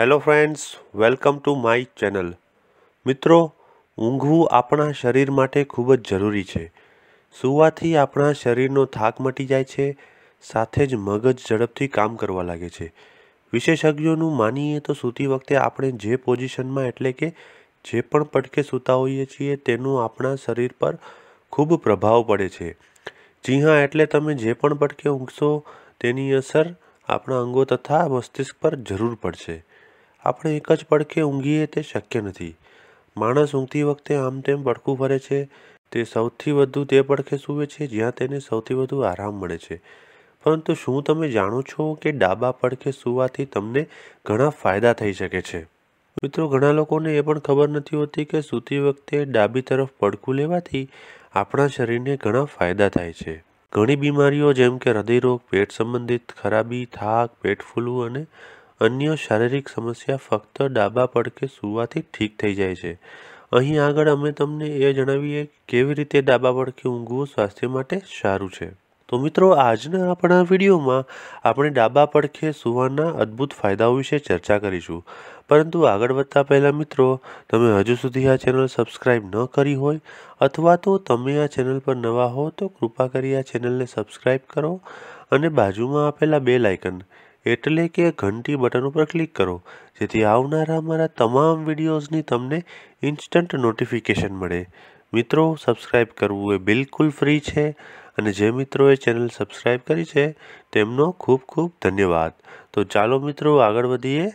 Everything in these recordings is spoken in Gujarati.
hello friends welcome to my channel મિત્રો ઊંઘવું આપણા શરીર માટે ખૂબ જ જરૂરી છે સૂવાથી આપણા શરીરનો થાક મટી જાય છે સાથે જ મગજ ઝડપથી કામ કરવા લાગે છે વિશેષજ્ઞોનું માનીએ તો સૂતી વખતે આપણે જે પોઝિશનમાં એટલે કે જે પણ પટકે સૂતા હોઈએ છીએ તેનું આપણા શરીર પર ખૂબ પ્રભાવ પડે છે જી હા એટલે તમે જે પણ પટકે ઊંઘશો તેની અસર આપણા અંગો તથા મસ્તિષ્ક પર જરૂર પડશે આપણે એક જ પડખે ઊંઘીએ તે શક્ય નથી માણસ ઊંઘતી વખતે આમ તેમ પડખું ફરે છે તે સૌથી વધુ તે પડખે સૂવે છે જ્યાં તેને સૌથી વધુ આરામ મળે છે પરંતુ શું તમે જાણો છો કે ડાબા પડખે સૂવાથી તમને ઘણા ફાયદા થઈ શકે છે મિત્રો ઘણા લોકોને એ પણ ખબર નથી હોતી કે સૂતી વખતે ડાબી તરફ પડખું લેવાથી આપણા શરીરને ઘણા ફાયદા થાય છે ઘણી બીમારીઓ જેમ કે હૃદયરોગ પેટ સંબંધિત ખરાબી થાક પેટ ફૂલવું અને અન્ય શારીરિક સમસ્યા ફક્ત ડાબા પડખે સૂવાથી ઠીક થઈ જાય છે અહીં આગળ અમે તમને એ જણાવીએ કેવી રીતે ડાબા પડખે ઊંઘવું સ્વાસ્થ્ય માટે સારું છે તો મિત્રો આજના આપણા વિડીયોમાં આપણે ડાબા પડખે સુવાના અદ્ભુત ફાયદાઓ વિશે ચર્ચા કરીશું પરંતુ આગળ વધતા પહેલાં મિત્રો તમે હજુ સુધી આ ચેનલ સબસ્ક્રાઈબ ન કરી હોય અથવા તો તમે આ ચેનલ પર નવા હો તો કૃપા કરી આ ચેનલને સબસ્ક્રાઈબ કરો અને બાજુમાં આપેલા બે લાઇકન એટલે કે ઘંટી બટન ઉપર ક્લિક કરો જેથી આવનારા અમારા તમામ વિડીયોઝની તમને ઇન્સ્ટન્ટ નોટિફિકેશન મળે મિત્રો સબસ્ક્રાઈબ કરવું એ બિલકુલ ફ્રી છે અને જે મિત્રોએ ચેનલ સબસ્ક્રાઈબ કરી છે તેમનો ખૂબ ખૂબ ધન્યવાદ તો ચાલો મિત્રો આગળ વધીએ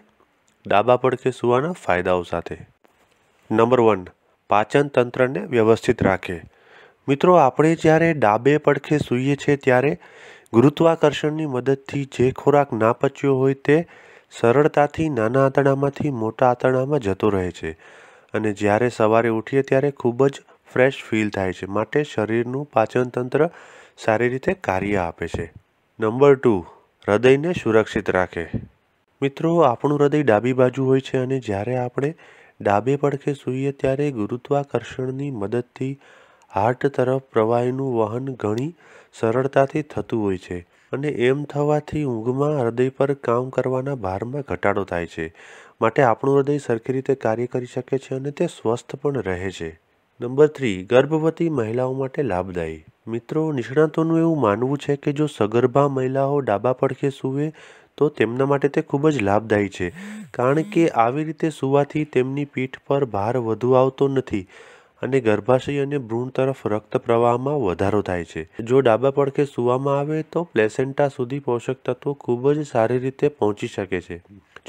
ડાબા પડખે સુવાના ફાયદાઓ સાથે નંબર વન પાચન તંત્રને વ્યવસ્થિત રાખે મિત્રો આપણે જ્યારે ડાબે પડખે સૂઈએ છીએ ત્યારે ગુરુત્વાકર્ષણની મદદથી જે ખોરાક ના પચ્યો હોય તે સરળતાથી નાના આંતરડામાંથી મોટા આંતરડામાં જતો રહે છે અને જ્યારે સવારે ઉઠીએ ત્યારે ખૂબ જ ફ્રેશ ફીલ થાય છે માટે શરીરનું પાચનતંત્ર સારી રીતે કાર્ય આપે છે નંબર ટુ હૃદયને સુરક્ષિત રાખે મિત્રો આપણું હૃદય ડાબી બાજુ હોય છે અને જ્યારે આપણે ડાબે પડખે સૂઈએ ત્યારે ગુરુત્વાકર્ષણની મદદથી હાર્ટ તરફ પ્રવાહીનું વહન ઘણી સરળતાથી થતું હોય છે અને એમ થવાથી ઊંઘમાં હૃદય પર કામ કરવાના ભારમાં ઘટાડો થાય છે માટે આપણું હૃદય સરખી રીતે કાર્ય કરી શકે છે અને તે સ્વસ્થ પણ રહે છે નંબર થ્રી ગર્ભવતી મહિલાઓ માટે લાભદાયી મિત્રો નિષ્ણાતોનું એવું માનવું છે કે જો સગર્ભા મહિલાઓ ડાબા પડખે સૂવે તો તેમના માટે તે ખૂબ જ લાભદાયી છે કારણ કે આવી રીતે સૂવાથી તેમની પીઠ પર ભાર વધુ આવતો નથી અને ગર્ભાશય અને ભ્રૂણ તરફ રક્ત પ્રવાહમાં વધારો થાય છે જો ડાબા પડખે સૂવામાં આવે તો પ્લેસેન્ટા સુધી પોષક તત્વો ખૂબ જ સારી રીતે પહોંચી શકે છે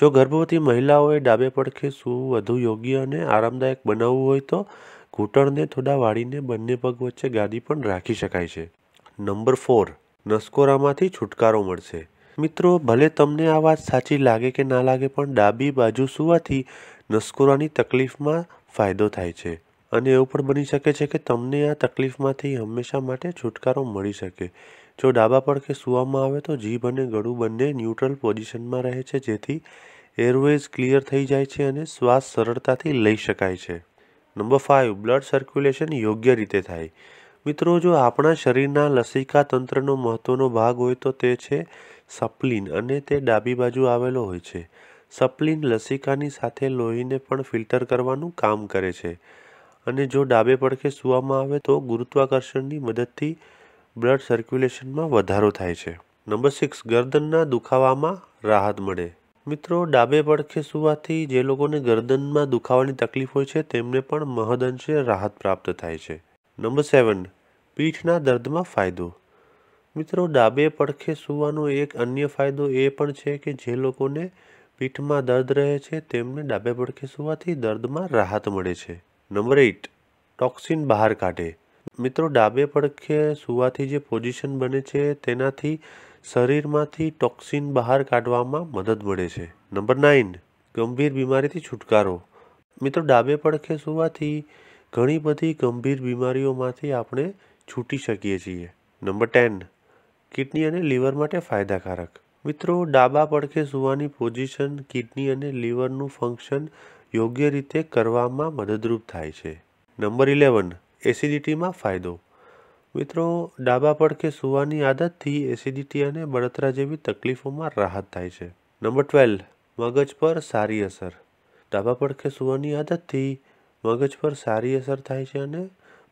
જો ગર્ભવતી મહિલાઓએ ડાબે પડખે સૂવું વધુ યોગ્ય અને આરામદાયક બનાવવું હોય તો ઘૂંટણને થોડા વાળીને બંને પગ વચ્ચે ગાદી પણ રાખી શકાય છે નંબર ફોર નસકોરામાંથી છુટકારો મળશે મિત્રો ભલે તમને આ વાત સાચી લાગે કે ના લાગે પણ ડાબી બાજુ સૂવાથી નસકોરાની તકલીફમાં ફાયદો થાય છે અને એવું પણ બની શકે છે કે તમને આ તકલીફમાંથી હંમેશા માટે છુટકારો મળી શકે જો ડાબા પડખે સૂવામાં આવે તો જીભ અને ગળું બંને ન્યુટ્રલ પોઝિશનમાં રહે છે જેથી એરવેઝ ક્લિયર થઈ જાય છે અને શ્વાસ સરળતાથી લઈ શકાય છે નંબર ફાઇવ બ્લડ સર્ક્યુલેશન યોગ્ય રીતે થાય મિત્રો જો આપણા શરીરના લસિકા તંત્રનો મહત્ત્વનો ભાગ હોય તો તે છે સપ્લિન અને તે ડાબી બાજુ આવેલો હોય છે સપ્લિન લસિકાની સાથે લોહીને પણ ફિલ્ટર કરવાનું કામ કરે છે અને જો ડાબે પડખે સૂવામાં આવે તો ગુરુત્વાકર્ષણની મદદથી બ્લડ સર્ક્યુલેશનમાં વધારો થાય છે નંબર સિક્સ ગરદનના દુખાવામાં રાહત મળે મિત્રો ડાબે પડખે સૂવાથી જે લોકોને ગરદનમાં દુખાવાની તકલીફ હોય છે તેમને પણ મહદઅંશે રાહત પ્રાપ્ત થાય છે નંબર સેવન પીઠના દર્દમાં ફાયદો મિત્રો ડાબે પડખે સૂવાનો એક અન્ય ફાયદો એ પણ છે કે જે લોકોને પીઠમાં દર્દ રહે છે તેમને ડાબે પડખે સૂવાથી દર્દમાં રાહત મળે છે નંબર એઇટ ટોક્સિન બહાર કાઢે મિત્રો ડાબે પડખે સુવાથી જે પોઝિશન બને છે તેનાથી શરીરમાંથી ટોક્સિન બહાર કાઢવામાં મદદ મળે છે નંબર નાઇન ગંભીર બીમારીથી છુટકારો મિત્રો ડાબે પડખે સુવાથી ઘણી બધી ગંભીર બીમારીઓમાંથી આપણે છૂટી શકીએ છીએ નંબર ટેન કિડની અને લીવર માટે ફાયદાકારક મિત્રો ડાબા પડખે સુવાની પોઝિશન કિડની અને લીવરનું ફંક્શન યોગ્ય રીતે કરવામાં મદદરૂપ થાય છે નંબર ઇલેવન એસિડિટીમાં ફાયદો મિત્રો ડાબા પડખે સૂવાની આદતથી એસિડિટી અને બળતરા જેવી તકલીફોમાં રાહત થાય છે નંબર ટ્વેલ્વ મગજ પર સારી અસર ડાબા પડખે સૂવાની આદતથી મગજ પર સારી અસર થાય છે અને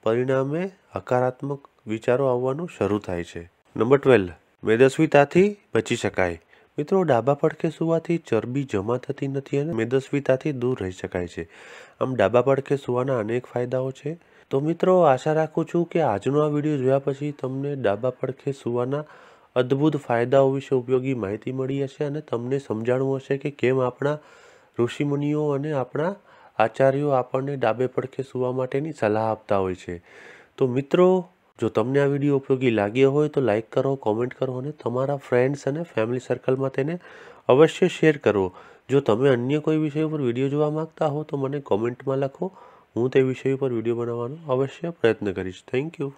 પરિણામે હકારાત્મક વિચારો આવવાનું શરૂ થાય છે નંબર ટ્વેલ્વ મેદસ્વીતાથી બચી શકાય મિત્રો ડાબા પડખે સૂવાથી ચરબી જમા થતી નથી અને મેદસ્વીતાથી દૂર રહી શકાય છે આમ ડાબા પડખે સૂવાના અનેક ફાયદાઓ છે તો મિત્રો આશા રાખું છું કે આજનો આ વિડીયો જોયા પછી તમને ડાબા પડખે સૂવાના અદ્ભુત ફાયદાઓ વિશે ઉપયોગી માહિતી મળી હશે અને તમને સમજાણવું હશે કે કેમ આપણા ઋષિમુનિઓ અને આપણા આચાર્યો આપણને ડાબે પડખે સૂવા માટેની સલાહ આપતા હોય છે તો મિત્રો જો તમને આ વિડીયો ઉપયોગી લાગ્યો હોય તો લાઇક કરો કોમેન્ટ કરો અને તમારા ફ્રેન્ડ્સ અને ફેમિલી સર્કલમાં તેને અવશ્ય શેર કરો જો તમે અન્ય કોઈ વિષય ઉપર વિડીયો જોવા માંગતા હો તો મને કોમેન્ટમાં લખો હું તે વિષય ઉપર વિડીયો બનાવવાનો અવશ્ય પ્રયત્ન કરીશ થેન્ક યુ